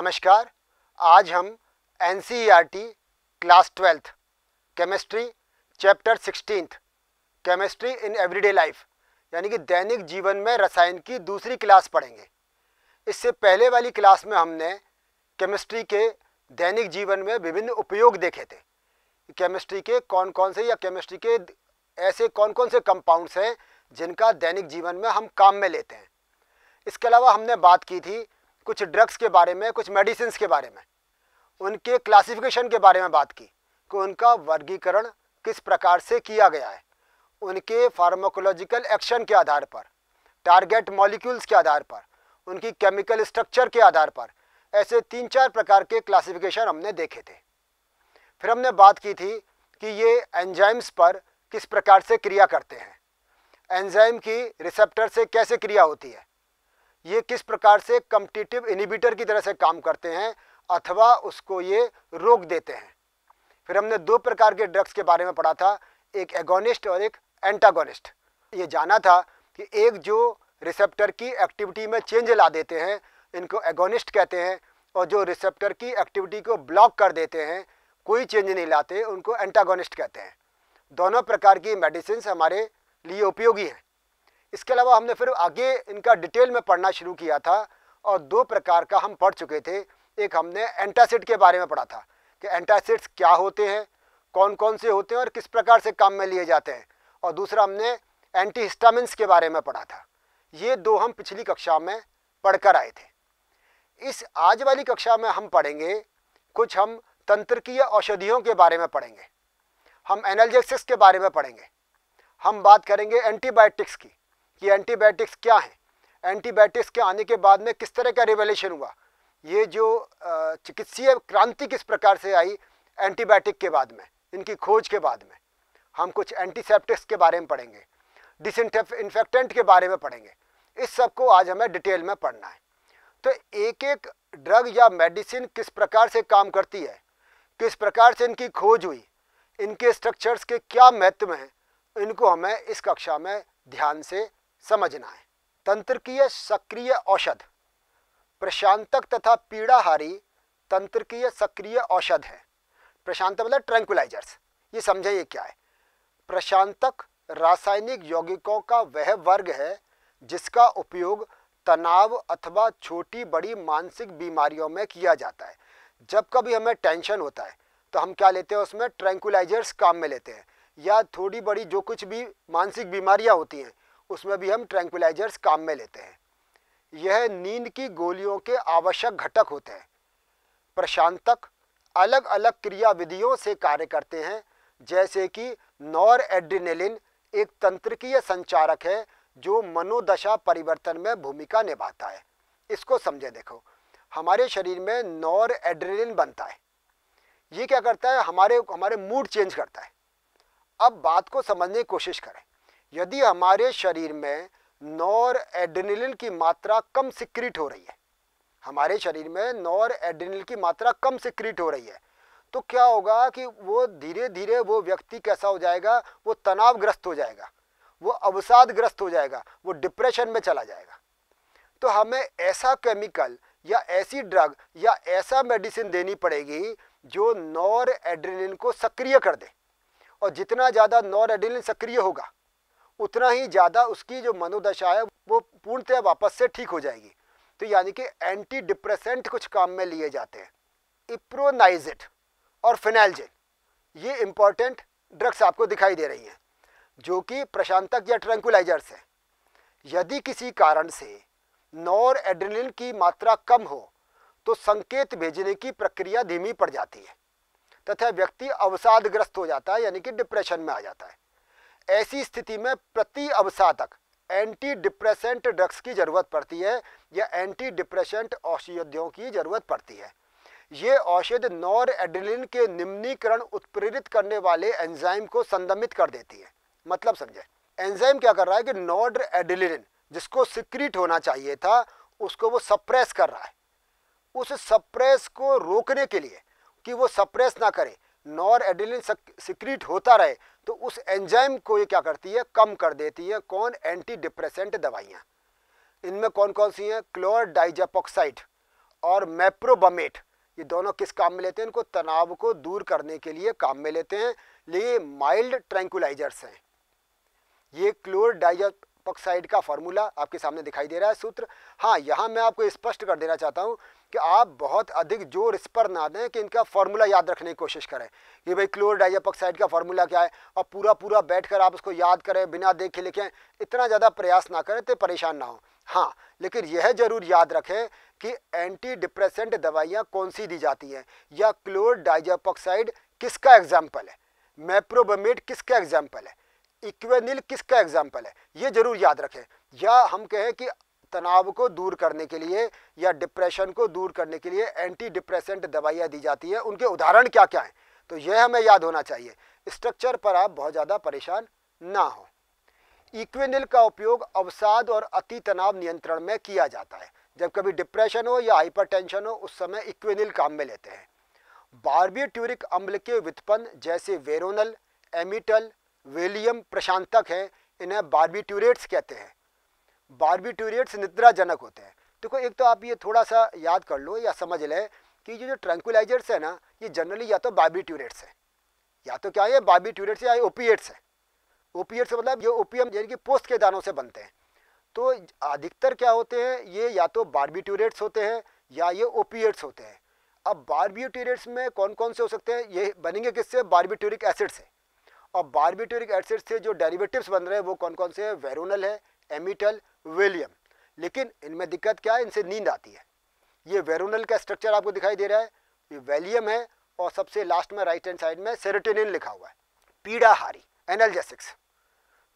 नमस्कार आज हम एन class twelfth chemistry chapter sixteen chemistry in everyday life यानी कि दैनिक जीवन में रसायन की दूसरी क्लास पढ़ेंगे इससे पहले वाली क्लास में हमने केमिस्ट्री के दैनिक जीवन में विभिन्न उपयोग देखे थे केमिस्ट्री के कौन कौन से या केमिस्ट्री के ऐसे कौन कौन से कंपाउंड्स हैं जिनका दैनिक जीवन में हम काम में लेते हैं इसके अलावा हमने बात की थी कुछ ड्रग्स के बारे में कुछ मेडिसिन के बारे में उनके क्लासिफिकेशन के बारे में बात की कि उनका वर्गीकरण किस प्रकार से किया गया है उनके फार्माकोलॉजिकल एक्शन के आधार पर टारगेट मॉलिक्यूल्स के आधार पर उनकी केमिकल स्ट्रक्चर के आधार पर ऐसे तीन चार प्रकार के क्लासिफिकेशन हमने देखे थे फिर हमने बात की थी कि ये एंजाइम्स पर किस प्रकार से क्रिया करते हैं एंजाइम की रिसेप्टर से कैसे क्रिया होती है ये किस प्रकार से कम्पिटिटिव इनिबिटर की तरह से काम करते हैं अथवा उसको ये रोक देते हैं फिर हमने दो प्रकार के ड्रग्स के बारे में पढ़ा था एक एगोनिस्ट और एक एंटागोनिस्ट ये जाना था कि एक जो रिसेप्टर की एक्टिविटी में चेंज ला देते हैं इनको एगोनिस्ट कहते हैं और जो रिसेप्टर की एक्टिविटी को ब्लॉक कर देते हैं कोई चेंज नहीं लाते उनको एंटागोनिस्ट कहते हैं दोनों प्रकार की मेडिसिन हमारे लिए उपयोगी हैं इसके अलावा हमने फिर आगे इनका डिटेल में पढ़ना शुरू किया था और दो प्रकार का हम पढ़ चुके थे एक हमने एंटासिड के बारे में पढ़ा था कि एंटासिड्स क्या होते हैं कौन कौन से होते हैं और किस प्रकार से काम में लिए जाते हैं और दूसरा हमने एंटी के बारे में पढ़ा था ये दो हम पिछली कक्षा में पढ़कर आए थे इस आज वाली कक्षा में हम पढ़ेंगे कुछ हम तंत्रकीय औषधियों के बारे में पढ़ेंगे हम एनालजेक्सिस के बारे में पढ़ेंगे हम बात करेंगे एंटीबायोटिक्स की कि एंटीबायोटिक्स क्या हैं एंटीबायोटिक्स के आने के बाद में किस तरह का रिवेलेशन हुआ ये जो चिकित्सीय क्रांति किस प्रकार से आई एंटीबायोटिक के बाद में इनकी खोज के बाद में हम कुछ एंटीसेप्टिक्स के बारे में पढ़ेंगे डिस इन्फेक्टेंट के बारे में पढ़ेंगे इस सब को आज हमें डिटेल में पढ़ना है तो एक एक ड्रग या मेडिसिन किस प्रकार से काम करती है किस प्रकार से इनकी खोज हुई इनके स्ट्रक्चर्स के क्या महत्व हैं इनको हमें इस कक्षा में ध्यान से समझना है तंत्र की सक्रिय औषध प्रशांतक तथा पीड़ाहारी तंत्र की सक्रिय औषध है प्रशांतक मतलब ट्रैंकुलाइजर्स ये समझें ये क्या है प्रशांतक रासायनिक यौगिकों का वह वर्ग है जिसका उपयोग तनाव अथवा छोटी बड़ी मानसिक बीमारियों में किया जाता है जब कभी हमें टेंशन होता है तो हम क्या लेते हैं उसमें ट्रैंकुलाइजर्स काम में लेते हैं या थोड़ी बड़ी जो कुछ भी मानसिक बीमारियां होती हैं उसमें भी हम ट्रैंक्विलाइजर्स काम में लेते हैं यह नींद की गोलियों के आवश्यक घटक होते हैं प्रशांतक अलग अलग क्रियाविधियों से कार्य करते हैं जैसे कि नॉर एड्रीनेलिन एक तंत्रकीय संचारक है जो मनोदशा परिवर्तन में भूमिका निभाता है इसको समझे देखो हमारे शरीर में नॉर एड्रीनेलिन बनता है ये क्या करता है हमारे हमारे मूड चेंज करता है अब बात को समझने की कोशिश करें यदि हमारे शरीर में नॉर एड्रेनलिन की मात्रा कम सिक्रिट हो रही है हमारे शरीर में नॉर एड्रेनलिन की मात्रा कम सिक्रिट हो रही है तो क्या होगा कि वो धीरे धीरे वो व्यक्ति कैसा हो जाएगा वो तनावग्रस्त हो जाएगा वो अवसादग्रस्त हो जाएगा वो डिप्रेशन में चला जाएगा तो हमें ऐसा केमिकल या ऐसी ड्रग या ऐसा मेडिसिन देनी पड़ेगी जो नॉर एड्रेनिन को सक्रिय कर दे और जितना ज़्यादा नॉर एड्रेनिन सक्रिय होगा उतना ही ज़्यादा उसकी जो मनोदशा है वो पूर्णतः वापस से ठीक हो जाएगी तो यानी कि एंटी डिप्रेसेंट कुछ काम में लिए जाते हैं इप्रोनाइजिट और फिनाइलजिन ये इम्पॉर्टेंट ड्रग्स आपको दिखाई दे रही हैं जो कि प्रशांतक या ट्रैंकुलाइजर्स हैं यदि किसी कारण से नॉर एड्रिन की मात्रा कम हो तो संकेत भेजने की प्रक्रिया धीमी पड़ जाती है तथा व्यक्ति अवसादग्रस्त हो जाता है यानी कि डिप्रेशन में आ जाता है ऐसी स्थिति में प्रति अवसादक एंटी डिप्रेसेंट ड्रग्स की ज़रूरत पड़ती है या एंटी डिप्रेशेंट औषधियों की ज़रूरत पड़ती है ये औषध नॉर एड्रिलिन के निम्नीकरण उत्प्रेरित करने वाले एंजाइम को संदमित कर देती है मतलब समझे एंजाइम क्या कर रहा है कि नॉर एड्रिलिन जिसको सिक्रीट होना चाहिए था उसको वो सप्रेस कर रहा है उस सप्रेस को रोकने के लिए कि वो सप्रेस ना करे नॉर एडिलिन सिक्रीट होता रहे तो उस एंजाइम को ये क्या करती है कम कर देती है कौन एंटी डिप्रेसेंट दवाइयाँ इनमें कौन कौन सी हैं क्लोर डाइजापोक्साइड और मैप्रोबमेट ये दोनों किस काम में लेते हैं इनको तनाव को दूर करने के लिए काम में लेते हैं ये माइल्ड ट्रैंकुलाइजर्स हैं ये क्लोर डाइजापोक्साइड का फॉर्मूला आपके सामने दिखाई दे रहा है सूत्र हाँ यहाँ मैं आपको स्पष्ट कर देना चाहता हूँ कि आप बहुत अधिक जोर इस पर ना दें कि इनका फार्मूला याद रखने की कोशिश करें कि भाई क्लोर क्लोरोडाइजापॉक्साइड का फार्मूला क्या है और पूरा पूरा बैठ कर आप उसको याद करें बिना देखे लिखें इतना ज़्यादा प्रयास ना करें तो परेशान ना हो हाँ लेकिन यह जरूर याद रखें कि एंटी डिप्रेसेंट दवाइयाँ कौन सी दी जाती हैं या क्लोर क्लोरोडाइजापॉक्साइड किसका एग्जाम्पल है मैप्रोबमेट किसका एग्जाम्पल है इक्वेनिल किसका एग्जाम्पल है ये जरूर याद रखें या हम कहें कि तनाव को दूर करने के लिए या डिप्रेशन को दूर करने के लिए एंटी डिप्रेसेंट दवाइयाँ दी जाती है उनके उदाहरण क्या क्या हैं तो यह हमें याद होना चाहिए स्ट्रक्चर पर आप बहुत ज़्यादा परेशान ना हो इक्वेनिल का उपयोग अवसाद और अति तनाव नियंत्रण में किया जाता है जब कभी डिप्रेशन हो या हाइपरटेंशन हो उस समय इक्वेनिल काम में लेते हैं बारबियोट्यूरिक अम्ल के व्युत्पन्न जैसे वेरोनल एमिटल वेलियम प्रशांतक हैं इन्हें बार्बिट्यूरेट्स कहते हैं बारबिट्यूरेट्स निद्राजनक होते हैं देखो एक तो आप ये थोड़ा सा याद कर लो या समझ लें कि ये जो ट्रैंकुलाइजर्स है ना ये जनरली या तो बारबिट्यूरेट्स है या तो क्या है बारबिट्यूरेट्स या ओपीएट्स है ओपीएट्स मतलब ये ओपीएम यानी कि पोस्ट के दानों से बनते हैं तो अधिकतर क्या होते हैं ये या तो बारबिट्यूरेट्स होते हैं या ये ओपीएट्स होते हैं अब बारबिट्यूरेट्स में कौन कौन से हो सकते हैं ये बनेंगे किससे बारबिट्यूरिक एसिड से और बारबिट्यूरिक एसिड से जो डेरिवेटिव्स बन रहे हैं वो कौन कौन से हैं वेरोनल है एमिटल विलियम लेकिन इनमें दिक्कत क्या है इनसे नींद आती है ये वेरोनल का स्ट्रक्चर आपको दिखाई दे रहा है ये वेलियम है और सबसे लास्ट में राइट हैंड साइड में सेरोटेनिन लिखा हुआ है पीड़ाहारी एनर्जेसिक्स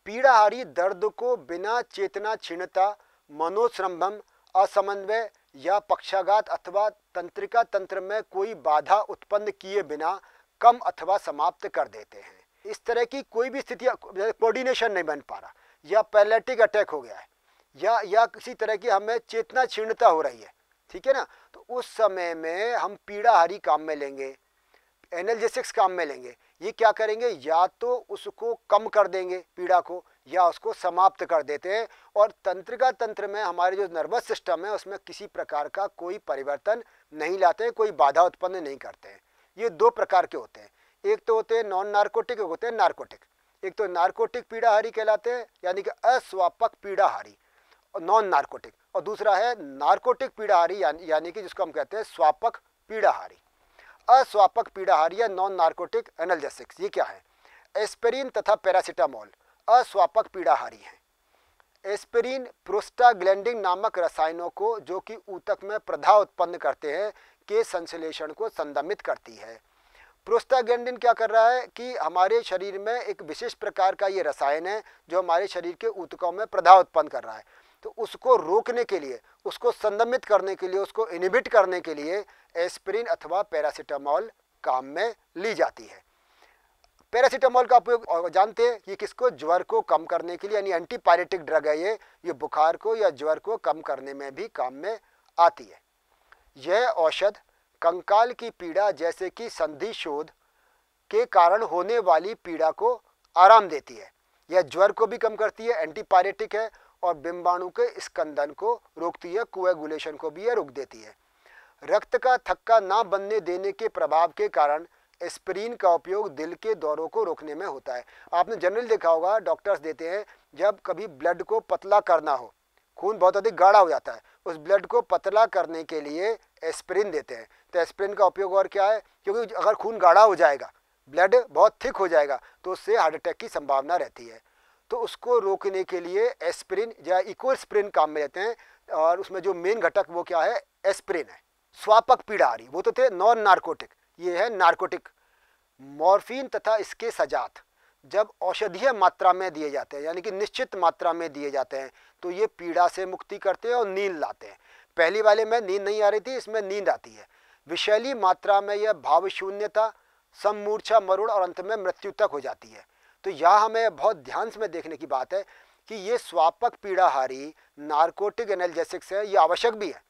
पीड़ाहारी दर्द को बिना चेतना क्षीणता मनोश्रम्भम असमन्वय या पक्षाघात अथवा तंत्रिका तंत्र में कोई बाधा उत्पन्न किए बिना कम अथवा समाप्त कर देते हैं इस तरह की कोई भी स्थिति कोऑर्डिनेशन नहीं बन पा रहा या पैलेटिक अटैक हो गया है या या किसी तरह की हमें चेतना छीणता हो रही है ठीक है ना तो उस समय में हम पीड़ाहारी काम में लेंगे एनर्जेसिक्स काम में लेंगे ये क्या करेंगे या तो उसको कम कर देंगे पीड़ा को या उसको समाप्त कर देते हैं और तंत्रिका तंत्र में हमारे जो नर्वस सिस्टम है उसमें किसी प्रकार का कोई परिवर्तन नहीं लाते हैं कोई बाधा उत्पन्न नहीं करते हैं ये दो प्रकार के होते हैं एक तो होते हैं नॉन नार्कोटिक होते हैं नार्कोटिक एक तो नार्कोटिक पीड़ाहारी कहलाते हैं यानी कि अस्वापक पीड़ाहारी और नॉन नार्कोटिक और दूसरा है नार्कोटिक पीड़ाहारी यानी यानी कि जिसको हम कहते हैं स्वापक पीड़ाहारी अस्वापक पीड़ाहारी या नॉन नार्कोटिक एनाल्जेसिक्स ये क्या है एस्पेरिन तथा पैरासीटामॉल अस्वापक पीड़ाहारी हैं एस्पेरिन प्रोस्टाग्लैंडिंग नामक रसायनों को जो कि ऊतक में प्रधा उत्पन्न करते हैं के संश्लेषण को संदमित करती है प्रोस्टाग्लैंडिन क्या कर रहा है कि हमारे शरीर में एक विशेष प्रकार का ये रसायन है जो हमारे शरीर के ऊतकों में प्रधा उत्पन्न कर रहा है तो उसको रोकने के लिए उसको संदमित करने के लिए उसको इनिबिट करने के लिए एस्पिरिन अथवा पैरासीटामॉल काम में ली जाती है पैरासीटामॉल का उपयोग जानते हैं ये किसको ज्वर को कम करने के लिए यानी एंटीपायरेटिक ड्रग है ये ये बुखार को या ज्वर को कम करने में भी काम में आती है यह औषध कंकाल की पीड़ा जैसे कि संधि शोध के कारण होने वाली पीड़ा को आराम देती है यह ज्वर को भी कम करती है एंटीपायरेटिक है और बिम्बाणु के स्कंदन को रोकती है कुएगुलेशन को भी यह रोक देती है रक्त का थक्का ना बनने देने के प्रभाव के कारण स्प्रीन का उपयोग दिल के दौरों को रोकने में होता है आपने जनरल देखा होगा डॉक्टर्स देते हैं जब कभी ब्लड को पतला करना हो खून बहुत अधिक गाढ़ा हो जाता है उस ब्लड को पतला करने के लिए एस्प्रिन देते हैं तो एस्प्रिन का उपयोग और क्या है क्योंकि अगर खून गाढ़ा हो जाएगा ब्लड बहुत थिक हो जाएगा तो उससे हार्ट अटैक की संभावना रहती है तो उसको रोकने के लिए एस्प्रिन या स्प्रिन काम में रहते हैं और उसमें जो मेन घटक वो क्या है एस्प्रिन है स्वापक रही वो तो थे नॉन नार्कोटिक ये है नार्कोटिक मॉर्फिन तथा इसके सजात जब औषधीय मात्रा में दिए जाते हैं यानी कि निश्चित मात्रा में दिए जाते हैं तो ये पीड़ा से मुक्ति करते हैं और नींद लाते हैं पहली वाले में नींद नहीं आ रही थी इसमें नींद आती है विशैली मात्रा में यह भाव शून्यता सममूर्छा मरुण और अंत में मृत्यु तक हो जाती है तो यह हमें बहुत ध्यान से देखने की बात है कि ये स्वापक पीड़ाहारी नार्कोटिक एनर्जेसिक्स है ये आवश्यक भी है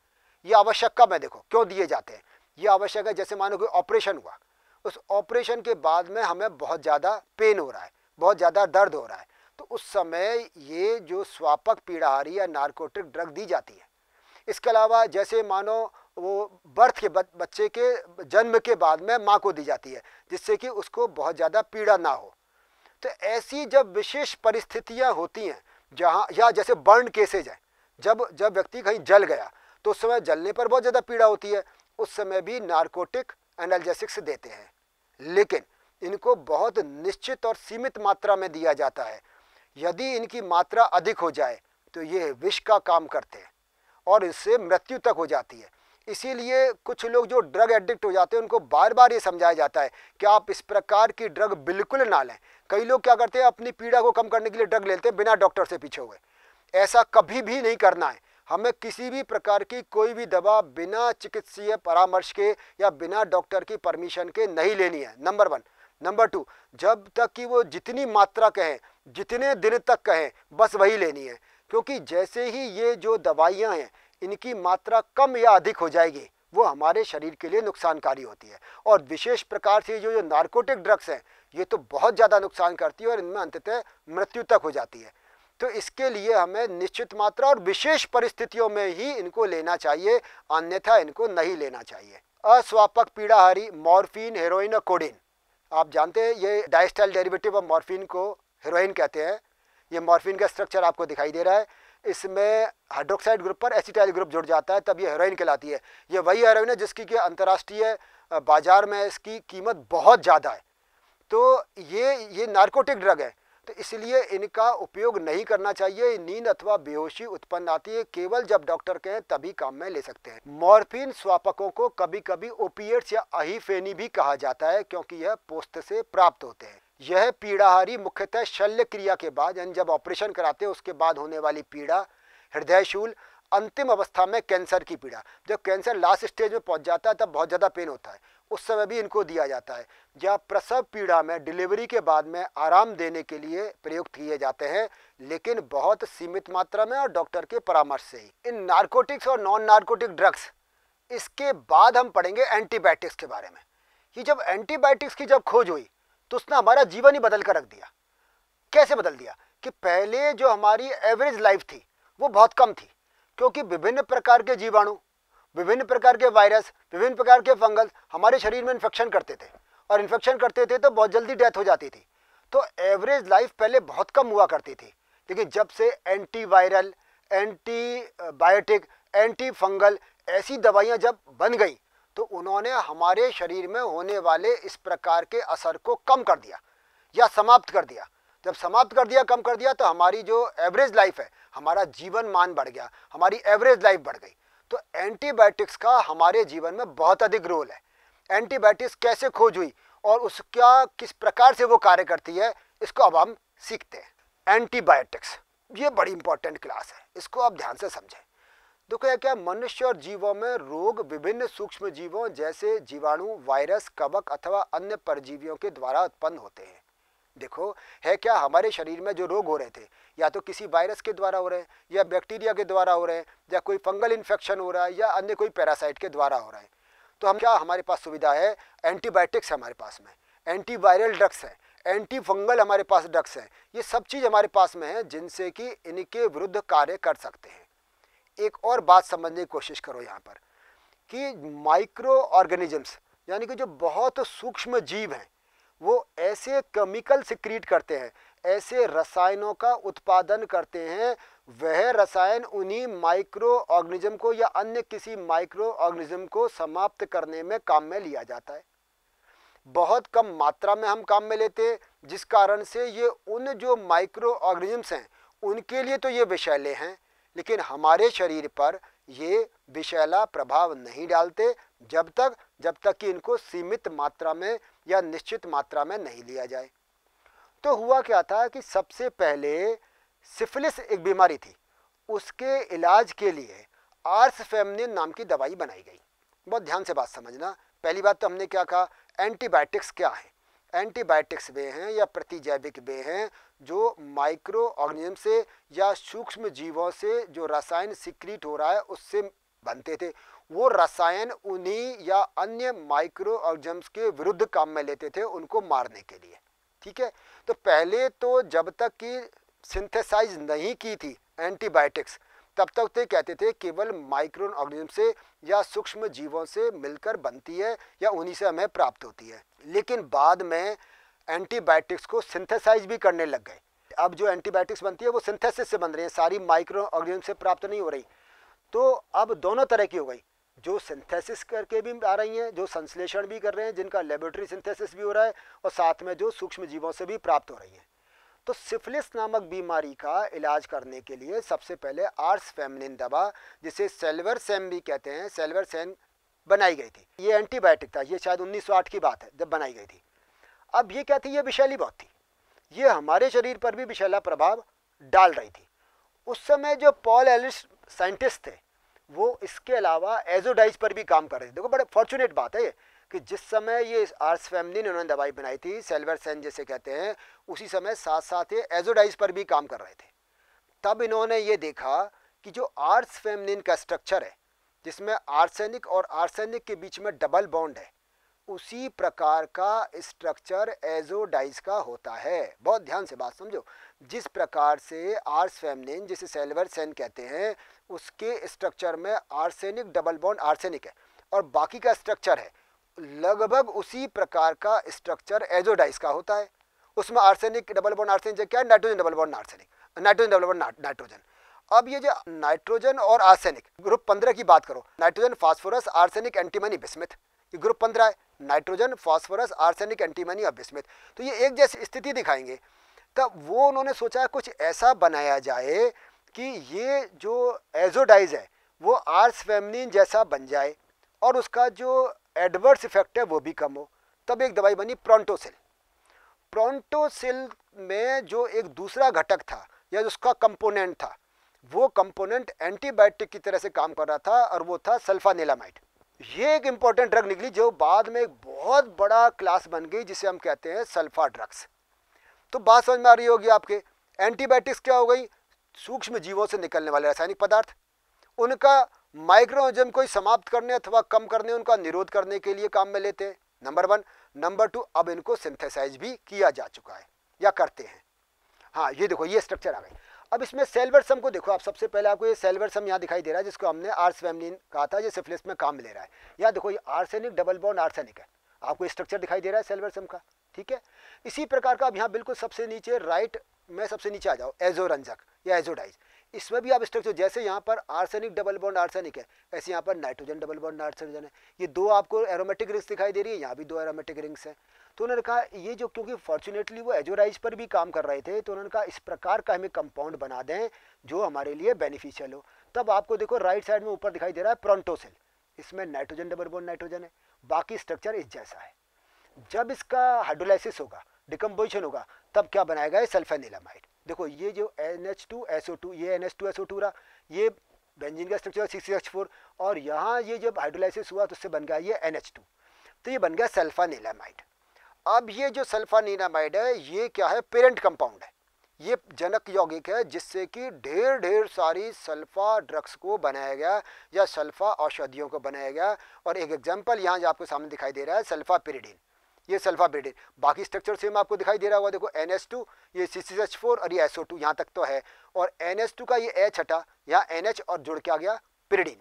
ये आवश्यक कब है देखो क्यों दिए जाते हैं ये आवश्यक है जैसे मानो कोई ऑपरेशन हुआ उस ऑपरेशन के बाद में हमें बहुत ज़्यादा पेन हो रहा है बहुत ज़्यादा दर्द हो रहा है तो उस समय ये जो स्वापक पीड़ाहारी या नार्कोटिक ड्रग दी जाती है इसके अलावा जैसे मानो वो बर्थ के बच्चे के जन्म के बाद में माँ को दी जाती है जिससे कि उसको बहुत ज़्यादा पीड़ा ना हो तो ऐसी जब विशेष परिस्थितियाँ होती हैं जहाँ या जैसे बर्न केसेज हैं जब जब व्यक्ति कहीं जल गया तो उस समय जलने पर बहुत ज़्यादा पीड़ा होती है उस समय भी नार्कोटिक एनाल्जेसिक्स देते हैं लेकिन इनको बहुत निश्चित और सीमित मात्रा में दिया जाता है यदि इनकी मात्रा अधिक हो जाए तो ये विष का काम करते हैं और इससे मृत्यु तक हो जाती है इसीलिए कुछ लोग जो ड्रग एडिक्ट हो जाते हैं उनको बार बार ये समझाया जाता है कि आप इस प्रकार की ड्रग बिल्कुल ना लें कई लोग क्या करते हैं अपनी पीड़ा को कम करने के लिए ड्रग लेते हैं बिना डॉक्टर से पीछे हुए ऐसा कभी भी नहीं करना है हमें किसी भी प्रकार की कोई भी दवा बिना चिकित्सीय परामर्श के या बिना डॉक्टर की परमिशन के नहीं लेनी है नंबर वन नंबर टू जब तक कि वो जितनी मात्रा कहें जितने दिन तक कहें बस वही लेनी है क्योंकि जैसे ही ये जो दवाइयाँ हैं इनकी मात्रा कम या अधिक हो जाएगी वो हमारे शरीर के लिए नुकसानकारी होती है और विशेष प्रकार से जो जो नार्कोटिक ड्रग्स हैं ये तो बहुत ज़्यादा नुकसान करती है और इनमें अंततः मृत्यु तक हो जाती है तो इसके लिए हमें निश्चित मात्रा और विशेष परिस्थितियों में ही इनको लेना चाहिए अन्यथा इनको नहीं लेना चाहिए अस्वापक पीड़ाहारी मॉर्फिन हेरोइन और कोडिन आप जानते हैं ये डाइस्टाइल डेरिवेटिव ऑफ मॉर्फिन को हेरोइन कहते हैं ये मॉर्फिन का स्ट्रक्चर आपको दिखाई दे रहा है इसमें हाइड्रोक्साइड ग्रुप पर एसिटाइल ग्रुप जुड़ जाता है तब ये हेरोइन कहलाती है ये वही हेरोइन है जिसकी कि अंतर्राष्ट्रीय बाज़ार में इसकी कीमत बहुत ज़्यादा है तो ये ये नार्कोटिक ड्रग है तो इसलिए इनका उपयोग नहीं करना चाहिए नींद अथवा बेहोशी उत्पन्न आती है केवल जब डॉक्टर कहें तभी काम में ले सकते हैं मॉर्फिन स्वापकों को कभी कभी ओपिएट्स या अहिफेनी भी कहा जाता है क्योंकि यह पोस्त से प्राप्त होते हैं यह पीड़ाहारी मुख्यतः शल्य क्रिया के बाद यानी जब ऑपरेशन कराते हैं उसके बाद होने वाली पीड़ा हृदयशूल अंतिम अवस्था में कैंसर की पीड़ा जब कैंसर लास्ट स्टेज में पहुंच जाता है तब बहुत ज़्यादा पेन होता है उस समय भी इनको दिया जाता है या प्रसव पीड़ा में डिलीवरी के बाद में आराम देने के लिए प्रयुक्त किए जाते हैं लेकिन बहुत सीमित मात्रा में और डॉक्टर के परामर्श से ही इन नार्कोटिक्स और नॉन नार्कोटिक ड्रग्स इसके बाद हम पढ़ेंगे एंटीबायोटिक्स के बारे में ये जब एंटीबायोटिक्स की जब खोज हुई तो उसने हमारा जीवन ही बदल कर रख दिया कैसे बदल दिया कि पहले जो हमारी एवरेज लाइफ थी वो बहुत कम थी क्योंकि विभिन्न प्रकार के जीवाणु विभिन्न प्रकार के वायरस विभिन्न प्रकार के फंगल हमारे शरीर में इन्फेक्शन करते थे और इन्फेक्शन करते थे तो बहुत जल्दी डेथ हो जाती थी तो एवरेज लाइफ पहले बहुत कम हुआ करती थी लेकिन जब से antiviral antibiotic antifungal ऐसी दवाइयाँ जब बन गई तो उन्होंने हमारे शरीर में होने वाले इस प्रकार के असर को कम कर दिया या समाप्त कर दिया जब समाप्त कर दिया कम कर दिया तो हमारी जो एवरेज लाइफ है हमारा जीवन मान बढ़ गया हमारी एवरेज लाइफ बढ़ गई तो एंटीबायोटिक्स का हमारे जीवन में बहुत अधिक रोल है एंटीबायोटिक्स कैसे खोज हुई और उसका किस प्रकार से वो कार्य करती है इसको अब हम सीखते हैं एंटीबायोटिक्स ये बड़ी इंपॉर्टेंट क्लास है इसको आप ध्यान से समझें देखो तो यह क्या मनुष्य और जीवों में रोग विभिन्न सूक्ष्म जीवों जैसे जीवाणु वायरस कवक अथवा अन्य परजीवियों के द्वारा उत्पन्न होते हैं देखो है क्या हमारे शरीर में जो रोग हो रहे थे या तो किसी वायरस के द्वारा हो रहे हैं या बैक्टीरिया के द्वारा हो रहे हैं या कोई फंगल इन्फेक्शन हो रहा है या अन्य कोई पैरासाइट के द्वारा हो रहा है तो हम क्या हमारे पास सुविधा है एंटीबायोटिक्स है हमारे पास में एंटीवायरल ड्रग्स है एंटी फंगल हमारे पास ड्रग्स हैं ये सब चीज़ हमारे पास में है जिनसे कि इनके विरुद्ध कार्य कर सकते हैं एक और बात समझने की कोशिश करो यहाँ पर कि माइक्रो ऑर्गेनिजम्स यानी कि जो बहुत सूक्ष्म जीव हैं वो ऐसे केमिकल सिक्रीट करते हैं ऐसे रसायनों का उत्पादन करते हैं वह रसायन उन्हीं माइक्रो ऑर्गेनिज्म को या अन्य किसी माइक्रो ऑर्गेनिज्म को समाप्त करने में काम में लिया जाता है बहुत कम मात्रा में हम काम में लेते हैं जिस कारण से ये उन जो माइक्रो ऑर्गेनिजम्स हैं उनके लिए तो ये विषैले हैं लेकिन हमारे शरीर पर ये विषैला प्रभाव नहीं डालते जब तक जब तक कि इनको सीमित मात्रा में या निश्चित मात्रा में नहीं लिया जाए तो हुआ क्या था कि सबसे पहले सिफिलिस एक बीमारी थी उसके इलाज के लिए आर्स फेमनिन नाम की दवाई बनाई गई बहुत ध्यान से बात समझना पहली बात तो हमने क्या कहा एंटीबायोटिक्स क्या है एंटीबायोटिक्स वे हैं या प्रतिजैविक वे हैं जो माइक्रो ऑर्गेनिज्म से या सूक्ष्म जीवों से जो रसायन सिक्रीट हो रहा है उससे बनते थे वो रसायन उन्हीं या अन्य माइक्रो ऑर्गेनिज्म्स के विरुद्ध काम में लेते थे उनको मारने के लिए ठीक है तो पहले तो जब तक कि सिंथेसाइज नहीं की थी एंटीबायोटिक्स तब तक तो कहते थे केवल माइक्रो ऑर्गेनिज्म से या सूक्ष्म जीवों से मिलकर बनती है या उन्हीं से हमें प्राप्त होती है लेकिन बाद में एंटीबायोटिक्स को सिंथेसाइज भी करने लग गए अब जो एंटीबायोटिक्स बनती है वो सिंथेसिस से बन रही है सारी माइक्रो ऑर्गेनिज्म से प्राप्त नहीं हो रही तो अब दोनों तरह की हो गई जो सिंथेसिस करके भी आ रही हैं जो संश्लेषण भी कर रहे हैं जिनका लेबोरेटरी सिंथेसिस भी हो रहा है और साथ में जो सूक्ष्म जीवों से भी प्राप्त हो रही है तो सिफिलिस नामक बीमारी का इलाज करने के लिए सबसे पहले आर्स फेमनिन दवा जिसे सेल्वर सेम भी कहते हैं सेल्वर सेम बनाई गई थी ये एंटीबायोटिक था ये शायद 1908 की बात है जब बनाई गई थी अब ये क्या थी ये विशैली बहुत थी ये हमारे शरीर पर भी विशैला प्रभाव डाल रही थी उस समय जो पॉल एलिस साइंटिस्ट थे वो इसके अलावा एजोडाइज पर भी काम कर रहे थे देखो बड़े फॉर्चुनेट बात है ये कि जिस समय ये आर्स फैमिली ने उन्होंने दवाई बनाई थी सेल्वर सेन जैसे कहते हैं उसी समय साथ साथ ये एजोडाइज पर भी काम कर रहे थे तब इन्होंने ये देखा कि जो आर्स फैमिलिन का स्ट्रक्चर है जिसमें आर्सेनिक और आर्सेनिक के बीच में डबल बॉन्ड है उसी प्रकार का स्ट्रक्चर एजोडाइज का होता है बहुत ध्यान से बात समझो जिस प्रकार से आर्सफेमनिन जिसे सेल्वर सेन कहते हैं उसके स्ट्रक्चर में आर्सेनिक डबल बॉन्ड आर्सेनिक है और बाकी का स्ट्रक्चर है लगभग उसी प्रकार का स्ट्रक्चर एजोडाइस का होता है उसमें आर्सेनिक डबल बॉन्ड आर्सेनिक क्या है nitrogen double bond arsenic nitrogen double bond nitrogen अब ये जो नाइट्रोजन और आर्सेनिक ग्रुप पंद्रह की बात करो nitrogen phosphorus arsenic antimony bismuth ये ग्रुप पंद्रह है नाइट्रोजन फॉस्फोरस आर्सेनिक एंटीमनी और बिस्मिथ तो ये एक जैसी स्थिति दिखाएंगे तब वो उन्होंने सोचा कुछ ऐसा बनाया जाए कि ये जो एजोडाइज है वो आर्स फेमनिन जैसा बन जाए और उसका जो एडवर्स इफेक्ट है वो भी कम हो तब एक दवाई बनी प्रोंटोसिल प्रोंटोसिल में जो एक दूसरा घटक था या उसका कंपोनेंट था वो कंपोनेंट एंटीबायोटिक की तरह से काम कर रहा था और वो था सल्फानीलामाइड ये एक इम्पॉर्टेंट ड्रग निकली जो बाद में एक बहुत बड़ा क्लास बन गई जिसे हम कहते हैं सल्फा ड्रग्स तो बात समझ में आ रही होगी आपके एंटीबायोटिक्स क्या हो गई सूक्ष्म जीवों से निकलने वाले रासायनिक पदार्थ उनका माइक्रोजम को समाप्त करने अथवा कम करने उनका निरोध करने के लिए काम में लेते हैं नंबर वन नंबर टू अब इनको सिंथेसाइज भी किया जा चुका है या करते हैं हाँ ये देखो ये स्ट्रक्चर आ गई अब इसमें सेल्वर सम को देखो आप सबसे पहले आपको ये सेल्वर सम यहाँ दिखाई दे रहा है जिसको हमने आर्स फैमिलिन कहा था ये सिफिलिस में काम ले रहा है यहाँ देखो ये आर्सेनिक डबल बॉन्ड आर्सेनिक है आपको स्ट्रक्चर दिखाई दे रहा है सेल्वर सम का ठीक है इसी प्रकार का अब यहाँ बिल्कुल सबसे नीचे राइट में सबसे नीचे आ जाओ एजो रंजक या एजोडाइज इसमें भी आप स्ट्रक्चर जैसे यहाँ पर आर्सेनिक डबल बॉन्ड आर्सेनिक है ऐसे यहाँ पर नाइट्रोजन डबल बॉन्ड नाइट्रोजन है ये दो आपको एरोमेटिक रिंग्स दिखाई दे रही है यहाँ भी दो एरोमेटिक रिंग्स हैं तो उन्होंने कहा ये जो क्योंकि फॉर्चुनेटली वो एजोराइज पर भी काम कर रहे थे तो उन्होंने कहा इस प्रकार का हमें कंपाउंड बना दें जो हमारे लिए बेनिफिशियल हो तब आपको देखो राइट साइड में ऊपर दिखाई दे रहा है प्रोन्टोसेल इसमें नाइट्रोजन डबल बॉन्ड नाइट्रोजन है बाकी स्ट्रक्चर इस जैसा है जब इसका हाइड्रोलाइसिस होगा डिकम्पोजिशन होगा तब क्या बनाएगा ये सल्फेनिलामाइड देखो ये जो N H two S O two ये N H two S O two रहा ये बेंजिन का स्ट्रक्चर सिक्स एच फोर और यहाँ ये जब हाइड्रोलाइसिस हुआ तो उससे बन गया ये एन एच टू तो ये बन गया सल्फा नीलामाइड अब ये जो सल्फा नीलामाइड है ये क्या है पेरेंट कंपाउंड है ये जनक यौगिक है जिससे कि ढेर ढेर सारी सल्फा ड्रग्स को बनाया गया या सल्फा औषधियों को बनाया गया और एक एग्जाम्पल यहाँ जो आपको सामने दिखाई दे रहा है सल्फा पेरिडीन ये सल्फा सल्फाबेडेन बाकी स्ट्रक्चर सेम आपको दिखाई दे रहा होगा देखो एन एस टू ये सी सी एच फोर और ये एसओ टू यहाँ तक तो है और एन एस टू का ये एच हटा यहाँ एन एच और जुड़ के आ गया pyridine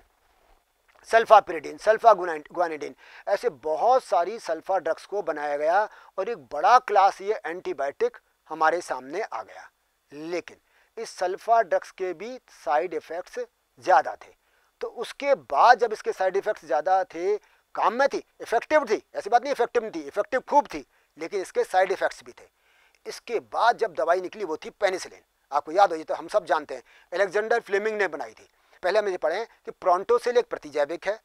sulphapyridine sulphaguanidine ऐसे बहुत सारी सल्फा ड्रग्स को बनाया गया और एक बड़ा क्लास ये एंटीबायोटिक हमारे सामने आ गया लेकिन इस सल्फा ड्रग्स के भी साइड इफ़ेक्ट्स ज़्यादा थे तो उसके बाद जब इसके साइड इफ़ेक्ट्स ज़्यादा थे काम में थी इफेक्टिव थी ऐसी बात नहीं इफेक्टिव नहीं थी इफेक्टिव खूब थी लेकिन इसके साइड इफेक्ट्स भी थे इसके बाद जब दवाई निकली वो थी पेनिसिलिन आपको याद हो ये तो हम सब जानते हैं एलेक्जेंडर फ्लेमिंग ने बनाई थी पहले हम ये पढ़े कि प्रोंटोसिल एक प्रतिजैविक है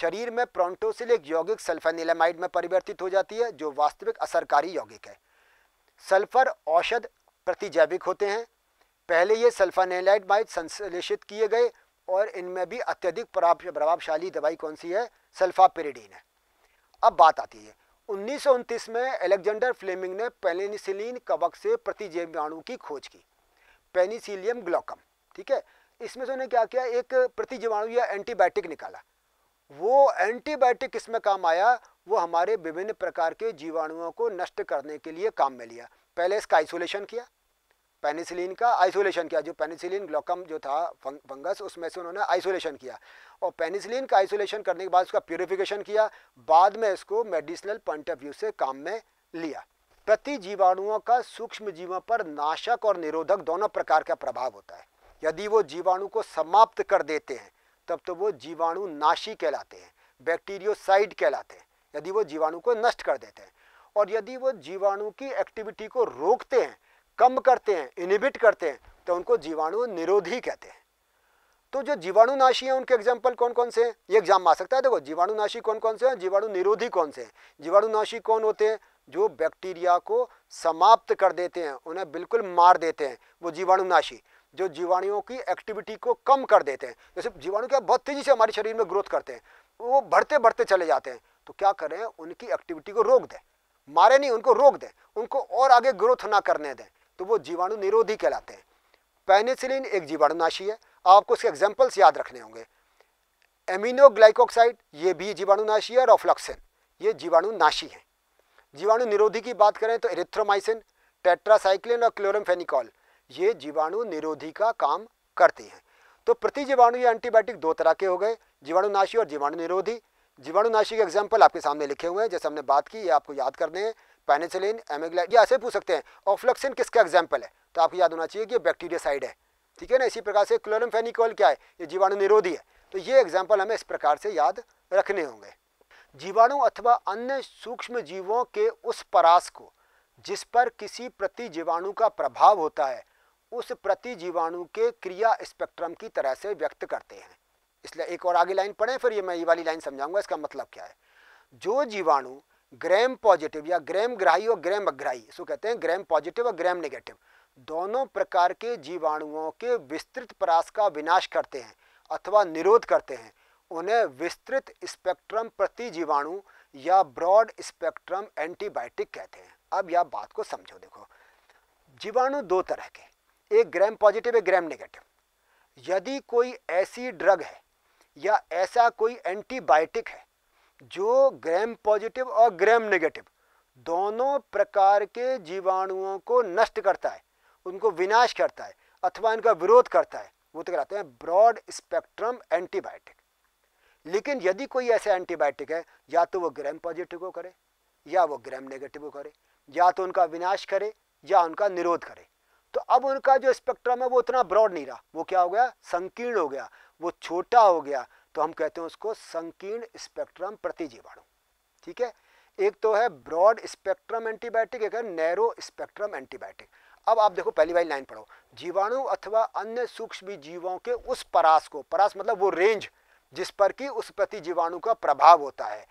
शरीर में प्रोंटोसिल एक यौगिक सल्फेनिलामाइड में परिवर्तित हो जाती है जो वास्तविक असरकारी यौगिक है सल्फर औषध प्रतिजैविक होते हैं पहले ये सल्फानेलाइड माइड संश्लेषित किए गए और इनमें भी अत्यधिक प्रभावशाली दवाई कौन सी है सल्फापेरिडीन है अब बात आती है उन्नीस में एलेक्जेंडर फ्लेमिंग ने पेनिसिलिन कवक से प्रतिजीवाणु की खोज की पेनिसिलियम ग्लोकम ठीक है इसमें से उन्हें क्या किया एक प्रतिजीवाणु या एंटीबायोटिक निकाला वो एंटीबायोटिक इसमें काम आया वो हमारे विभिन्न प्रकार के जीवाणुओं को नष्ट करने के लिए काम में लिया पहले इसका आइसोलेशन किया पेनिसिलिन का आइसोलेशन किया जो पेनिसिलिन ग्लोकम जो था फंगस उसमें से उन्होंने आइसोलेशन किया और पेनिसिलिन का आइसोलेशन करने के बाद उसका प्योरिफिकेशन किया बाद में इसको मेडिसिनल पॉइंट ऑफ व्यू से काम में लिया प्रति जीवाणुओं का सूक्ष्म जीवों पर नाशक और निरोधक दोनों प्रकार का प्रभाव होता है यदि वो जीवाणु को समाप्त कर देते हैं तब तो वो जीवाणु नाशी कहलाते हैं बैक्टीरियोसाइड कहलाते हैं यदि वो जीवाणु को नष्ट कर देते हैं और यदि वो जीवाणु की एक्टिविटी को रोकते हैं कम करते हैं इनिबिट करते हैं तो उनको जीवाणु निरोधी कहते हैं तो जो जीवाणुनाशी हैं उनके एग्जाम्पल कौन कौन से हैं ये एग्जाम आ सकता है देखो जीवाणुनाशी कौन कौन से हैं जीवाणु निरोधी कौन से हैं जीवाणुनाशी कौन होते हैं जो बैक्टीरिया को समाप्त कर देते हैं उन्हें बिल्कुल मार देते हैं वो जीवाणुनाशी जो जीवाणुओं की एक्टिविटी को कम कर देते हैं जैसे जीवाणु क्या बहुत तेज़ी से हमारे शरीर में ग्रोथ करते हैं वो बढ़ते बढ़ते चले जाते हैं तो क्या करें उनकी एक्टिविटी को रोक दें मारे नहीं उनको रोक दें उनको और आगे ग्रोथ ना करने दें तो वो जीवाणु निरोधी कहलाते हैं पेनिसिलिन एक जीवाणुनाशी है आपको उसके एग्जाम्पल्स याद रखने होंगे एमिनो ग्लाइकोक्साइड ये भी जीवाणुनाशी है और ऑफ्लॉक्सिन ये जीवाणुनाशी है जीवाणु निरोधी की बात करें तो एरिथ्रोमाइसिन टेट्रासाइक्लिन और क्लोरमफेनिकॉल ये जीवाणु निरोधी का काम करती हैं तो प्रति जीवाणु या एंटीबायोटिक दो तरह के हो गए जीवाणुनाशी और जीवाणु निरोधी जीवाणुनाशी के एग्जाम्पल आपके सामने लिखे हुए हैं जैसे हमने बात की ये आपको याद करने हैं पेनिसिलिन एमेगला ये ऐसे पूछ सकते हैं ऑफ्लक्सिन किसका एग्जाम्पल है तो आपको याद होना चाहिए कि ये साइड है ठीक है ना इसी प्रकार से क्लोरमफेनिकॉल क्या है ये जीवाणु निरोधी है तो ये एग्जाम्पल हमें इस प्रकार से याद रखने होंगे जीवाणु अथवा अन्य सूक्ष्म जीवों के उस परास को जिस पर किसी प्रति जीवाणु का प्रभाव होता है उस प्रति जीवाणु के क्रिया स्पेक्ट्रम की तरह से व्यक्त करते हैं इसलिए एक और आगे लाइन पढ़ें फिर ये मैं ये वाली लाइन समझाऊंगा इसका मतलब क्या है जो जीवाणु ग्रैम पॉजिटिव या ग्रैम ग्राही और ग्रैम अग्राही इसको कहते हैं ग्रैम पॉजिटिव और ग्रैम नेगेटिव दोनों प्रकार के जीवाणुओं के विस्तृत परास का विनाश करते हैं अथवा निरोध करते हैं उन्हें विस्तृत स्पेक्ट्रम प्रति जीवाणु या ब्रॉड स्पेक्ट्रम एंटीबायोटिक कहते हैं अब यह बात को समझो देखो जीवाणु दो तरह के एक ग्रैम पॉजिटिव एक ग्रैम नेगेटिव यदि कोई ऐसी ड्रग है या ऐसा कोई एंटीबायोटिक है जो ग्रैम पॉजिटिव और ग्रैम नेगेटिव दोनों प्रकार के जीवाणुओं को नष्ट करता है उनको विनाश करता है अथवा इनका विरोध करता है वो तो कहलाते हैं ब्रॉड स्पेक्ट्रम एंटीबायोटिक लेकिन यदि कोई ऐसा एंटीबायोटिक है या तो वो ग्रैम पॉजिटिव को करे या वो ग्रैम नेगेटिव को करे या तो उनका विनाश करे या उनका निरोध करे तो अब उनका जो स्पेक्ट्रम है वो उतना ब्रॉड नहीं रहा वो क्या हो गया संकीर्ण हो गया वो छोटा हो गया तो हम कहते हैं उसको संकीर्ण स्पेक्ट्रम प्रतिजीवाणु ठीक है एक तो है ब्रॉड स्पेक्ट्रम एंटीबायोटिक एक है नैरो स्पेक्ट्रम एंटीबायोटिक अब आप देखो पहली वाली लाइन पढ़ो जीवाणु अथवा अन्य सूक्ष्म जीवों के उस परास को परास मतलब वो रेंज जिस पर कि उस प्रति जीवाणु का प्रभाव होता है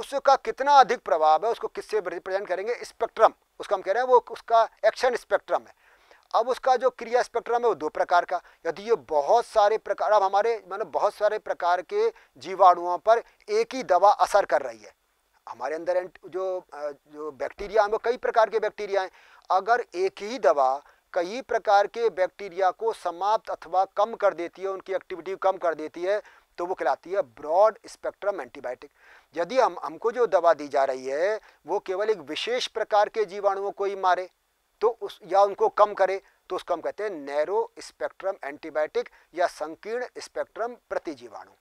उसका कितना अधिक प्रभाव है उसको किससे प्रेजेंट करेंगे स्पेक्ट्रम उसका हम कह रहे हैं वो उसका एक्शन स्पेक्ट्रम है अब उसका जो क्रिया स्पेक्ट्रम है वो दो प्रकार का यदि ये बहुत सारे प्रकार अब हमारे मतलब बहुत सारे प्रकार के जीवाणुओं पर एक ही दवा असर कर रही है हमारे अंदर जो जो बैक्टीरिया हैं वो कई प्रकार के बैक्टीरिया हैं अगर एक ही दवा कई प्रकार के बैक्टीरिया को समाप्त अथवा कम कर देती है उनकी एक्टिविटी कम कर देती है तो वो कहलाती है ब्रॉड स्पेक्ट्रम एंटीबायोटिक यदि हम हमको जो दवा दी जा रही है वो केवल एक विशेष प्रकार के जीवाणुओं को ही मारे तो उस या उनको कम करे तो उसको हम कहते हैं नैरो स्पेक्ट्रम एंटीबायोटिक या संकीर्ण स्पेक्ट्रम प्रतिजीवाणु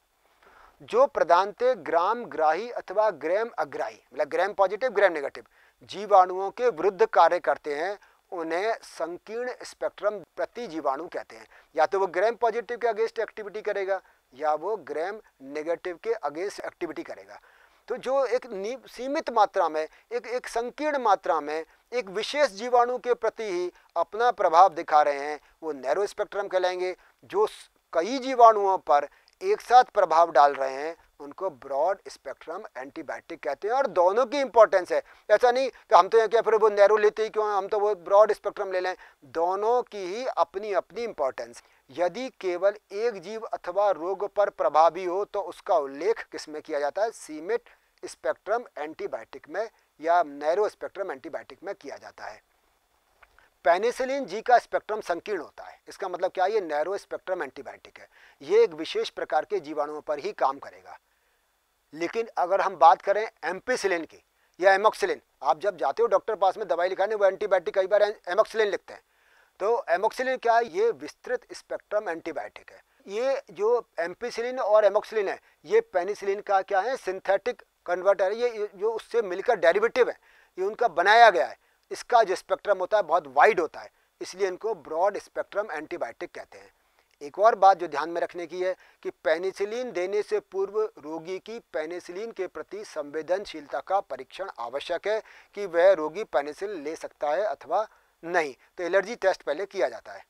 जो प्रदानते ग्राम ग्राही अथवा ग्रैम अग्राही मतलब ग्रैम पॉजिटिव ग्रैम नेगेटिव जीवाणुओं के विरुद्ध कार्य करते हैं उन्हें संकीर्ण स्पेक्ट्रम प्रतिजीवाणु कहते हैं या तो वो ग्रैम पॉजिटिव के अगेंस्ट एक्टिविटी करेगा या वो ग्रैम नेगेटिव के अगेंस्ट एक्टिविटी करेगा तो जो एक सीमित मात्रा में एक एक संकीर्ण मात्रा में एक विशेष जीवाणु के प्रति ही अपना प्रभाव दिखा रहे हैं वो नैरो स्पेक्ट्रम कहलाएंगे जो कई जीवाणुओं पर एक साथ प्रभाव डाल रहे हैं उनको ब्रॉड स्पेक्ट्रम एंटीबायोटिक कहते हैं और दोनों की इंपॉर्टेंस है ऐसा नहीं कि हम तो क्या फिर वो नैरो लेते ही क्यों हम तो वो ब्रॉड स्पेक्ट्रम ले लें दोनों की ही अपनी अपनी इंपॉर्टेंस यदि केवल एक जीव अथवा रोग पर प्रभावी हो तो उसका उल्लेख किसमें किया जाता है सीमित स्पेक्ट्रम एंटीबायोटिक में या नैरो स्पेक्ट्रम एंटीबायोटिक में किया जाता है पेनिसिलिन जी का स्पेक्ट्रम संकीर्ण होता है इसका मतलब क्या ये नैरो स्पेक्ट्रम एंटीबायोटिक है ये एक विशेष प्रकार के जीवाणुओं पर ही काम करेगा लेकिन अगर हम बात करें एम्पीसिलिन की या एमोक्सिलिन आप जब जाते हो डॉक्टर पास में दवाई लिखाने वो एंटीबायोटिक कई बार एमोक्सिलिन लिखते हैं तो एमोक्सिलिन क्या है ये विस्तृत स्पेक्ट्रम एंटीबायोटिक है ये जो एम्पीसिलिन और एमोक्सिलिन है ये पेनिसिलिन का क्या है सिंथेटिक कन्वर्टर है ये जो उससे मिलकर डेरिवेटिव है ये उनका बनाया गया है इसका जो स्पेक्ट्रम होता है बहुत वाइड होता है इसलिए इनको ब्रॉड स्पेक्ट्रम एंटीबायोटिक कहते हैं एक और बात जो ध्यान में रखने की है कि पेनिसिलिन देने से पूर्व रोगी की पेनिसिलिन के प्रति संवेदनशीलता का परीक्षण आवश्यक है कि वह रोगी पेनिसिलिन ले सकता है अथवा नहीं तो एलर्जी टेस्ट पहले किया जाता है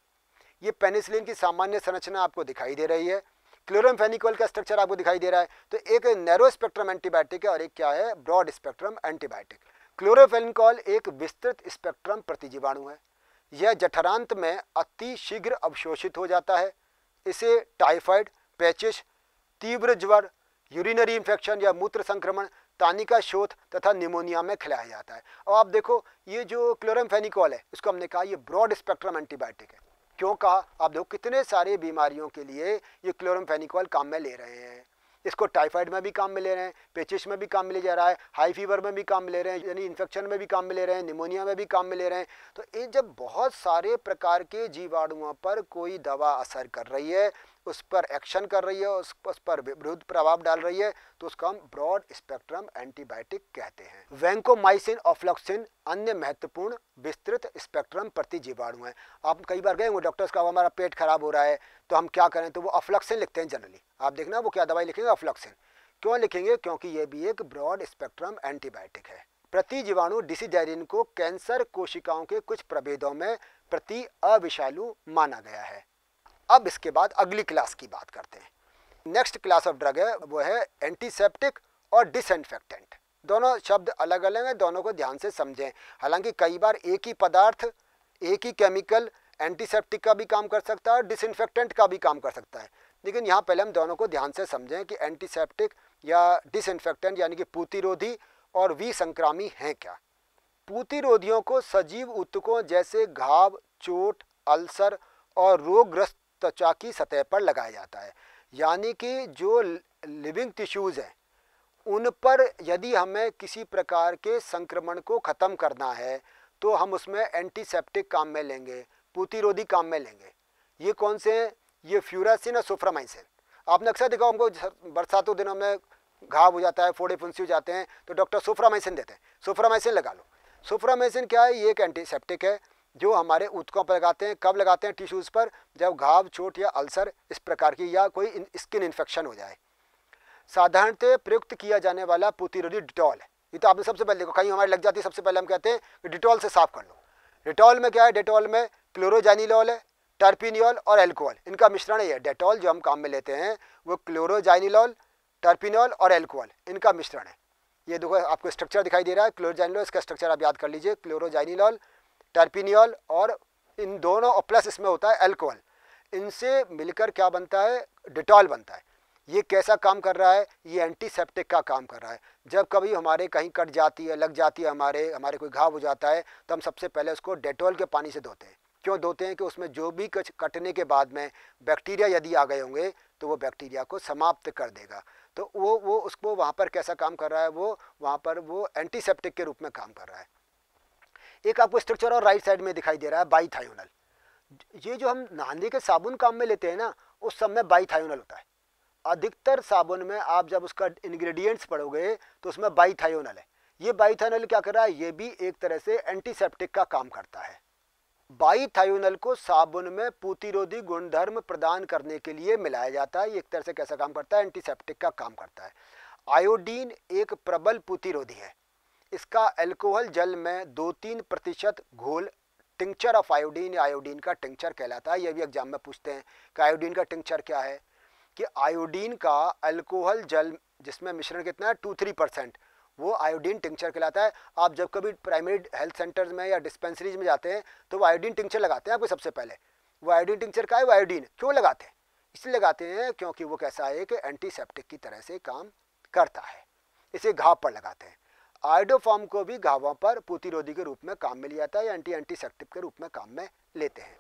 ये पेनिसिलिन की सामान्य संरचना आपको दिखाई दे रही है क्लोरम फेनिकोल का स्ट्रक्चर आपको दिखाई दे रहा है तो एक नैरो स्पेक्ट्रम एंटीबायोटिक है और एक क्या है ब्रॉड स्पेक्ट्रम एंटीबायोटिक क्लोरोफेनिकॉल एक विस्तृत स्पेक्ट्रम प्रतिजीवाणु है यह जठरांत में अति शीघ्र अवशोषित हो जाता है इसे टाइफाइड पैचिश तीव्र ज्वर यूरिनरी इन्फेक्शन या मूत्र संक्रमण तानी का शोध तथा निमोनिया में खिलाया जाता है अब आप देखो ये जो क्लोरम है इसको हमने कहा ये ब्रॉड स्पेक्ट्रम एंटीबायोटिक है क्यों कहा आप देखो कितने सारे बीमारियों के लिए ये क्लोरम काम में ले रहे हैं इसको टाइफाइड में भी काम में ले रहे हैं पेचिश में भी काम में ले जा रहा है हाई फीवर में भी काम में ले रहे हैं यानी इन्फेक्शन में भी काम में ले रहे हैं निमोनिया में भी काम में ले रहे हैं तो ये जब बहुत सारे प्रकार के जीवाणुओं पर कोई दवा असर कर रही है उस पर एक्शन कर रही है उस, उस पर विरुद्ध प्रभाव डाल रही है तो उसको हम ब्रॉड स्पेक्ट्रम एंटीबायोटिक कहते हैं वैंकोमाइसिन ऑफ्लॉक्सिन अन्य महत्वपूर्ण विस्तृत स्पेक्ट्रम प्रति जीवाणु है आप कई बार गए डॉक्टर्स का हमारा पेट खराब हो रहा है तो हम क्या करें तो वो अफ्लक्सिन लिखते हैं जनरली आप देखना वो क्या दवाई लिखेंगे अफ्लक्सिन क्यों लिखेंगे क्योंकि ये भी एक ब्रॉड स्पेक्ट्रम एंटीबायोटिक है प्रति जीवाणु डिसीडेरिन को कैंसर कोशिकाओं के कुछ प्रभेदों में प्रति अविषालु माना गया है अब इसके बाद अगली क्लास की बात करते हैं नेक्स्ट क्लास ऑफ ड्रग है वो है एंटीसेप्टिक और डिसइनफेक्टेंट दोनों शब्द अलग अलग हैं दोनों को ध्यान से समझें हालांकि कई बार एक ही पदार्थ एक ही केमिकल एंटीसेप्टिक का भी काम कर सकता है और डिसइनफेक्टेंट का भी काम कर सकता है लेकिन यहाँ पहले हम दोनों को ध्यान से समझें कि एंटीसेप्टिक या डिसइनफेक्टेंट यानी कि पूतिरोधी और वी संक्रामी हैं क्या पूतिरोधियों को सजीव उत्तकों जैसे घाव चोट अल्सर और रोगग्रस्त त्वचा की सतह पर लगाया जाता है यानी कि जो लिविंग टिश्यूज़ हैं उन पर यदि हमें किसी प्रकार के संक्रमण को ख़त्म करना है तो हम उसमें एंटीसेप्टिक काम में लेंगे पूतिरोधी काम में लेंगे ये कौन से हैं ये फ्यूरासिन और सुफ्रामाइसिन आपने अक्सर देखा हमको बरसातों दिनों में घाव हो जाता है फोड़े फुंसी हो जाते हैं तो डॉक्टर सुफ्रामाइसिन देते हैं सुफ्रामाइसिन लगा लो सुफ्रामाइसिन क्या है ये एक एंटीसेप्टिक है जो हमारे ऊतकों पर लगाते हैं कब लगाते हैं टिश्यूज़ पर जब घाव चोट या अल्सर इस प्रकार की या कोई स्किन इन्फेक्शन हो जाए साधारणतः प्रयुक्त किया जाने वाला पुतिरोधी डिटॉल है ये तो आपने सबसे पहले देखो कहीं हमारी लग जाती है सबसे पहले हम कहते हैं कि डिटॉल से साफ कर लो डिटॉल में क्या है डिटॉल में क्लोरोजाइनिलॉल है टर्पिनियॉल और एल्कोहल इनका मिश्रण ये है डेटॉल जो हम काम में लेते हैं वो क्लोरोजाइनिलॉल टर्पिनॉल और एल्कोहल इनका मिश्रण है ये देखो आपको स्ट्रक्चर दिखाई दे रहा है क्लोरोजैनिलॉल इसका स्ट्रक्चर आप याद कर लीजिए क्लोरोजैनिलॉल टर्पिनियल और इन दोनों और प्लस इसमें होता है एल्कोहल इनसे मिलकर क्या बनता है डिटॉल बनता है ये कैसा काम कर रहा है ये एंटीसेप्टिक का काम कर रहा है जब कभी हमारे कहीं कट जाती है लग जाती है हमारे हमारे कोई घाव हो जाता है तो हम सबसे पहले उसको डेटॉल के पानी से धोते हैं क्यों धोते हैं कि उसमें जो भी कुछ कटने के बाद में बैक्टीरिया यदि आ गए होंगे तो वो बैक्टीरिया को समाप्त कर देगा तो वो वो उसको वहाँ पर कैसा काम कर रहा है वो वहाँ पर वो एंटीसेप्टिक के रूप में काम कर रहा है एक आपको स्ट्रक्चर और राइट साइड में दिखाई दे रहा है बाईथायोनल ये जो हम नहाने के साबुन काम में लेते हैं ना उस सब में बाईथायोनल होता है अधिकतर साबुन में आप जब उसका इंग्रेडिएंट्स पढ़ोगे तो उसमें बाईथायोनल है ये बाईथायोनल क्या कर रहा है ये भी एक तरह से एंटीसेप्टिक का काम करता है बाईथायोनल को साबुन में पूतिरोधी गुणधर्म प्रदान करने के लिए मिलाया जाता है ये एक तरह से कैसा काम करता है एंटीसेप्टिक का काम करता है आयोडीन एक प्रबल पूतिरोधी है इसका अल्कोहल जल में दो तीन प्रतिशत घोल टिंक्चर ऑफ आयोडीन या आयोडीन का टिंक्चर कहलाता है यह भी एग्जाम में पूछते हैं कि आयोडीन का टिंक्चर क्या है कि आयोडीन का अल्कोहल जल जिसमें मिश्रण कितना है टू थ्री परसेंट वो आयोडीन टिंक्चर कहलाता है आप जब कभी प्राइमरी हेल्थ सेंटर्स में या डिस्पेंसरीज में जाते हैं तो वो आयोडीन टिंक्चर लगाते हैं आपको सबसे पहले वो आयोडीन टिंक्चर का है वो आयोडीन क्यों लगाते हैं इसलिए लगाते हैं क्योंकि वो कैसा है कि एंटीसेप्टिक की तरह से काम करता है इसे घाव पर लगाते हैं आइडोफॉर्म को भी घावों पर प्रतिरोधी के रूप में काम में लिया जाता है या एंटी एंटीसेप्टिव के रूप में काम में लेते हैं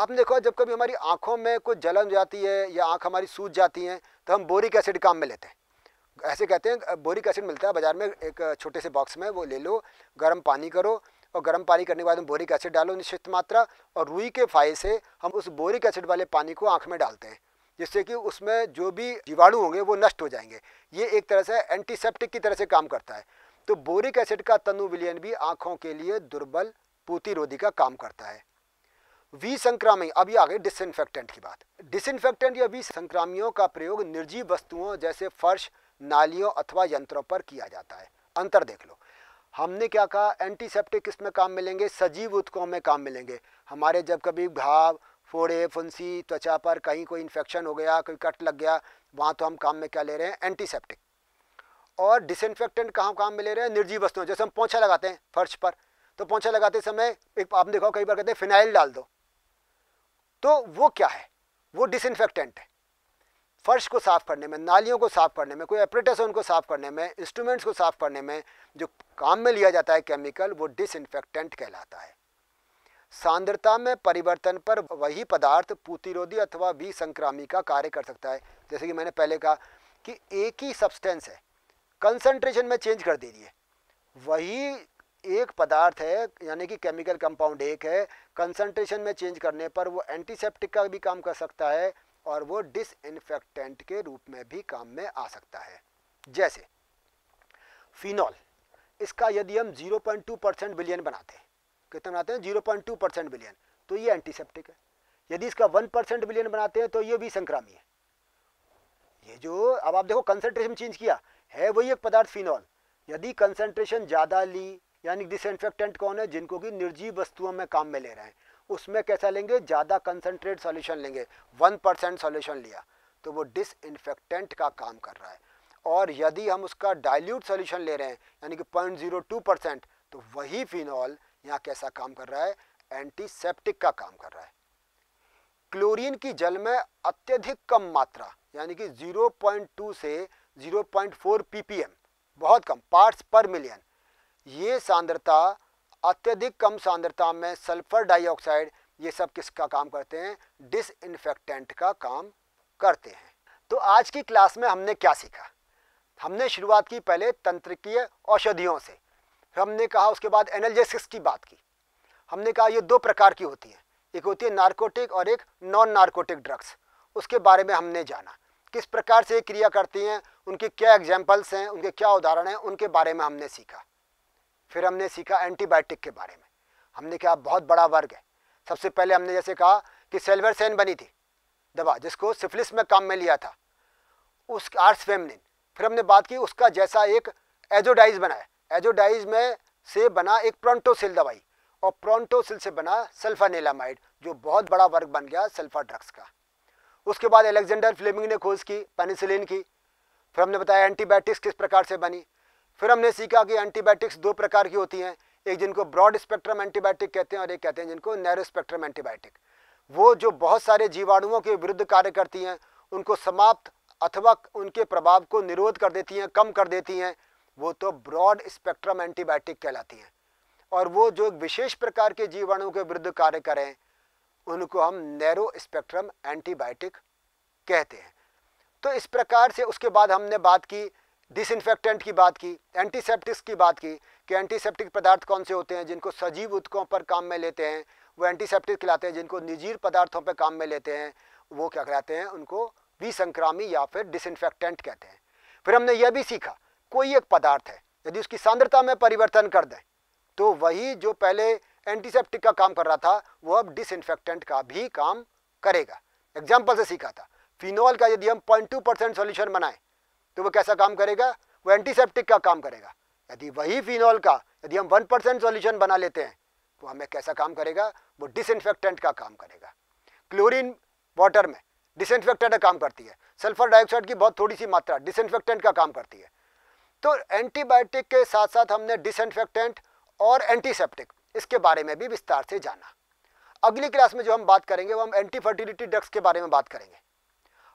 आपने देखो जब कभी हमारी आंखों में कुछ जलन जाती है या आंख हमारी सूज जाती है तो हम बोरिक एसिड काम में लेते हैं ऐसे कहते हैं बोरिक एसिड मिलता है बाज़ार में एक छोटे से बॉक्स में वो ले लो गर्म पानी करो और गर्म पानी करने के बाद हम बोरिक एसिड डालो निश्चित मात्रा और रुई के फाये से हम उस बोरिक एसिड वाले पानी को आँख में डालते हैं जिससे कि उसमें जो भी जीवाणु होंगे वो नष्ट हो जाएंगे ये एक तरह से एंटीसेप्टिक की तरह से काम करता है तो बोरिक एसिड का तनु विलयन भी आंखों के लिए दुर्बल पूतिरोधी का काम करता है वी संक्रामी अब ये आ डिसइनफेक्टेंट की बात डिसइनफेक्टेंट या वी संक्रामियों का प्रयोग निर्जीव वस्तुओं जैसे फर्श नालियों अथवा यंत्रों पर किया जाता है अंतर देख लो हमने क्या कहा एंटीसेप्टिक किस में काम मिलेंगे सजीव उत्कों में काम मिलेंगे हमारे जब कभी घाव फोड़े फुंसी त्वचा पर कहीं कोई इन्फेक्शन हो गया कोई कट लग गया वहाँ तो हम काम में क्या ले रहे हैं एंटीसेप्टिक और डिसइनफेक्टेंट कहाँ काम मिले रहे हैं निर्जीव वस्तुओं जैसे हम पोछा लगाते हैं फर्श पर तो पोछा लगाते समय एक आप देखो कई बार कहते हैं फिनाइल डाल दो तो वो क्या है वो डिसइनफेक्टेंट है फर्श को साफ़ करने में नालियों को साफ़ करने में कोई एपरेटस उनको साफ़ करने में इंस्ट्रूमेंट्स को साफ़ करने में जो काम में लिया जाता है केमिकल वो डिसइनफेक्टेंट कहलाता है सांद्रता में परिवर्तन पर वही पदार्थ पूतिरोधी अथवा भी संक्रामी का कार्य कर सकता है जैसे कि मैंने पहले कहा कि एक ही सब्सटेंस है कंसंट्रेशन में चेंज कर दे दिए वही एक पदार्थ है यानी कि केमिकल कंपाउंड एक है कंसंट्रेशन में चेंज करने पर वो एंटीसेप्टिक का भी काम कर सकता है और वो डिसइनफेक्टेंट के रूप में भी काम में आ सकता है जैसे फिनॉल इसका यदि हम 0.2 परसेंट बिलियन बनाते हैं कितना बनाते हैं 0.2 परसेंट बिलियन तो ये एंटीसेप्टिक है यदि इसका 1 परसेंट बिलियन बनाते हैं तो ये भी संक्रामी है ये जो अब आप देखो कंसेंट्रेशन चेंज किया है वही एक पदार्थ फिनॉल यदि कंसंट्रेशन ज़्यादा ली यानी डिसइनफेक्टेंट कौन है जिनको कि निर्जीव वस्तुओं में काम में ले रहे हैं उसमें कैसा लेंगे ज़्यादा कंसनट्रेट सॉल्यूशन लेंगे वन परसेंट सॉल्यूशन लिया तो वो डिसइनफेक्टेंट का काम कर रहा है और यदि हम उसका डाइल्यूट सॉल्यूशन ले रहे हैं यानी कि पॉइंट जीरो टू परसेंट तो वही फिनॉल यहाँ कैसा काम कर रहा है एंटीसेप्टिक का काम कर रहा है क्लोरीन की जल में अत्यधिक कम मात्रा यानी कि 0.2 से 0.4 ppm बहुत कम पार्ट्स पर मिलियन ये सांद्रता अत्यधिक कम सांद्रता में सल्फर डाइऑक्साइड ये सब किसका काम करते हैं डिसइनफेक्टेंट का काम करते हैं तो आज की क्लास में हमने क्या सीखा हमने शुरुआत की पहले तंत्रिकीय औषधियों से हमने कहा उसके बाद एनर्जेसिक्स की बात की हमने कहा ये दो प्रकार की होती है एक होती है नार्कोटिक और एक नॉन नार्कोटिक ड्रग्स उसके बारे में हमने जाना किस प्रकार से ये क्रिया करती हैं उनके क्या एग्जाम्पल्स हैं उनके क्या उदाहरण हैं उनके बारे में हमने सीखा फिर हमने सीखा एंटीबायोटिक के बारे में हमने कहा बहुत बड़ा वर्ग है सबसे पहले हमने जैसे कहा कि सेल्वरसेन बनी थी दवा जिसको सिफिलिस में काम में लिया था उस आर्ट्स फिर हमने बात की उसका जैसा एक एजोडाइज बनाया एजोडाइज में से बना एक प्रोंटोसिल दवाई और प्रोंटोसिल से बना सल्फानेलामाइड जो बहुत बड़ा वर्ग बन गया सल्फा ड्रग्स का उसके बाद एलेक्जेंडर फ्लेमिंग ने खोज की पेनिसिलिन की फिर हमने बताया एंटीबायोटिक्स किस प्रकार से बनी फिर हमने सीखा कि एंटीबायोटिक्स दो प्रकार की होती हैं एक जिनको ब्रॉड स्पेक्ट्रम एंटीबायोटिक कहते हैं और एक कहते हैं जिनको नैरो स्पेक्ट्रम एंटीबायोटिक वो जो बहुत सारे जीवाणुओं के विरुद्ध कार्य करती हैं उनको समाप्त अथवा उनके प्रभाव को निरोध कर देती हैं कम कर देती हैं वो तो ब्रॉड स्पेक्ट्रम एंटीबायोटिक कहलाती हैं और वो जो एक विशेष प्रकार के जीवाणुओं के विरुद्ध कार्य करें उनको हम नैरो स्पेक्ट्रम एंटीबायोटिक कहते हैं तो इस प्रकार से उसके बाद हमने बात की डिसइनफेक्टेंट की बात की एंटीसेप्टिक्स की बात की कि एंटीसेप्टिक पदार्थ कौन से होते हैं जिनको सजीव उत्कों पर काम में लेते हैं वो एंटीसेप्टिक खिलाते हैं जिनको निजीर पदार्थों पर काम में लेते हैं वो क्या कहलाते हैं उनको विसंक्रामी या फिर डिसइनफेक्टेंट कहते हैं फिर हमने यह भी सीखा कोई एक पदार्थ है यदि उसकी सांद्रता में परिवर्तन कर दें तो वही जो पहले एंटीसेप्टिक का काम कर रहा था वो अब डिसइनफेक्टेंट का भी काम करेगा एग्जाम्पल से सीखा था फिनॉल का यदि हम पॉइंट टू परसेंट सोल्यूशन बनाए तो वो कैसा काम करेगा वो एंटीसेप्टिक का काम करेगा यदि वही फिनॉल का यदि हम वन परसेंट सोल्यूशन बना लेते हैं तो हमें कैसा काम करेगा वो डिसइनफेक्टेंट का काम करेगा क्लोरीन वाटर में डिसइनफेक्टेंट का काम करती है सल्फर डाइऑक्साइड की बहुत थोड़ी सी मात्रा डिसइनफेक्टेंट का काम करती है तो एंटीबायोटिक के साथ साथ हमने डिसइनफेक्टेंट और एंटीसेप्टिक इसके बारे में भी विस्तार से जाना अगली क्लास में जो हम बात करेंगे वो हम एंटी फर्टिलिटी ड्रग्स के बारे में बात करेंगे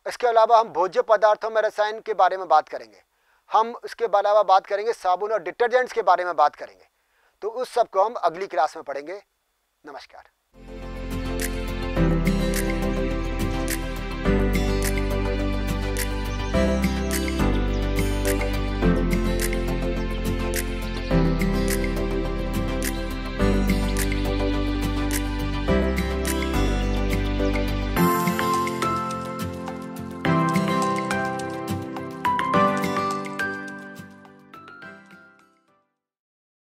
इसके अलावा हम भोज्य पदार्थों में रसायन के बारे में बात करेंगे हम इसके अलावा बात करेंगे साबुन और डिटर्जेंट्स के बारे में बात करेंगे तो उस सब को हम अगली क्लास में पढ़ेंगे नमस्कार